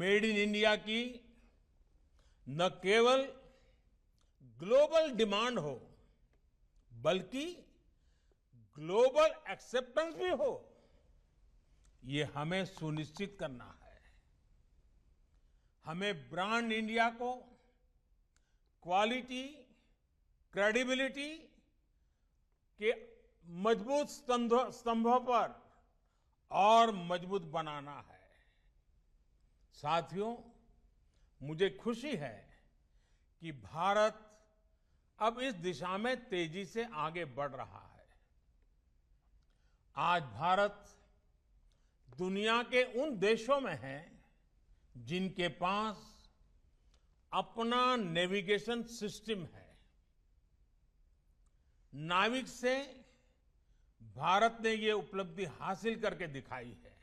made in India की न केवल ग्लोबल डिमांड हो बल्कि ग्लोबल एक्सेप्टेंस भी हो ये हमें सुनिश्चित करना है हमें ब्रांड इंडिया को क्वालिटी क्रेडिबिलिटी के मजबूत स्तंभों पर और मजबूत बनाना है साथियों मुझे खुशी है कि भारत अब इस दिशा में तेजी से आगे बढ़ रहा है आज भारत दुनिया के उन देशों में है जिनके पास अपना नेविगेशन सिस्टम है नाविक से भारत ने ये उपलब्धि हासिल करके दिखाई है